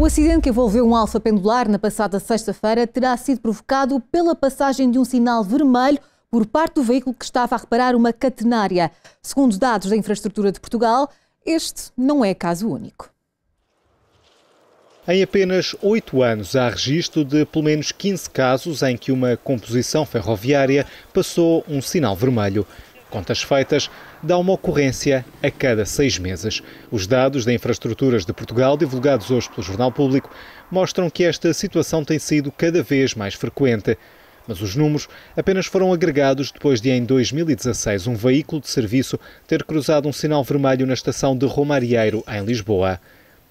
O acidente que envolveu um alfa pendular na passada sexta-feira terá sido provocado pela passagem de um sinal vermelho por parte do veículo que estava a reparar uma catenária. Segundo dados da Infraestrutura de Portugal, este não é caso único. Em apenas oito anos, há registro de pelo menos 15 casos em que uma composição ferroviária passou um sinal vermelho. Contas feitas, dá uma ocorrência a cada seis meses. Os dados da Infraestruturas de Portugal, divulgados hoje pelo Jornal Público, mostram que esta situação tem sido cada vez mais frequente. Mas os números apenas foram agregados depois de, em 2016, um veículo de serviço ter cruzado um sinal vermelho na estação de Romarieiro, em Lisboa.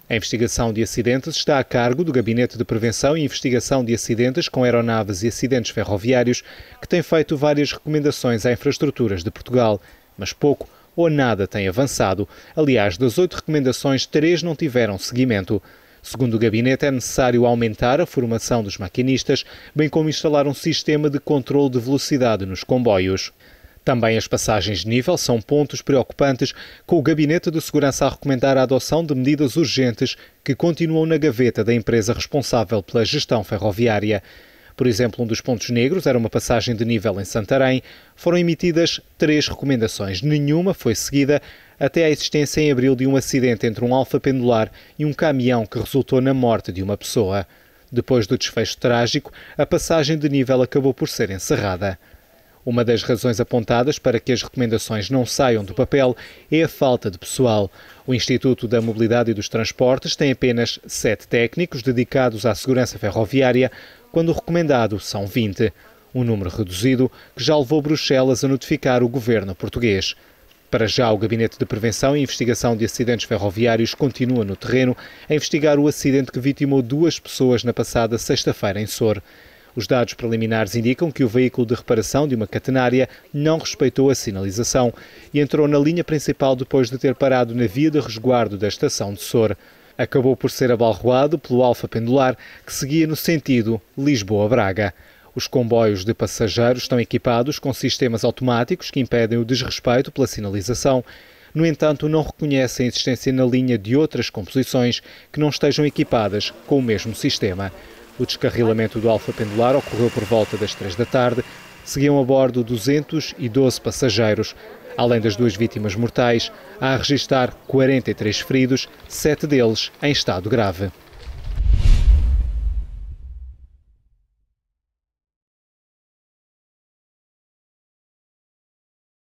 A investigação de acidentes está a cargo do Gabinete de Prevenção e Investigação de Acidentes com Aeronaves e Acidentes Ferroviários, que tem feito várias recomendações a infraestruturas de Portugal, mas pouco ou nada tem avançado. Aliás, das oito recomendações, três não tiveram seguimento. Segundo o gabinete, é necessário aumentar a formação dos maquinistas, bem como instalar um sistema de controle de velocidade nos comboios. Também as passagens de nível são pontos preocupantes, com o Gabinete de Segurança a recomendar a adoção de medidas urgentes que continuam na gaveta da empresa responsável pela gestão ferroviária. Por exemplo, um dos pontos negros era uma passagem de nível em Santarém. Foram emitidas três recomendações. Nenhuma foi seguida até à existência em abril de um acidente entre um alfa pendular e um caminhão que resultou na morte de uma pessoa. Depois do desfecho trágico, a passagem de nível acabou por ser encerrada. Uma das razões apontadas para que as recomendações não saiam do papel é a falta de pessoal. O Instituto da Mobilidade e dos Transportes tem apenas sete técnicos dedicados à segurança ferroviária, quando o recomendado são 20. Um número reduzido que já levou Bruxelas a notificar o governo português. Para já, o Gabinete de Prevenção e Investigação de Acidentes Ferroviários continua no terreno a investigar o acidente que vitimou duas pessoas na passada sexta-feira em Sor. Os dados preliminares indicam que o veículo de reparação de uma catenária não respeitou a sinalização e entrou na linha principal depois de ter parado na via de resguardo da estação de Sor. Acabou por ser abalroado pelo Alfa Pendular, que seguia no sentido Lisboa-Braga. Os comboios de passageiros estão equipados com sistemas automáticos que impedem o desrespeito pela sinalização. No entanto, não reconhecem a existência na linha de outras composições que não estejam equipadas com o mesmo sistema. O descarrilamento do Alfa Pendular ocorreu por volta das 3 da tarde. Seguiam a bordo 212 passageiros. Além das duas vítimas mortais, há a registrar 43 feridos, sete deles em estado grave.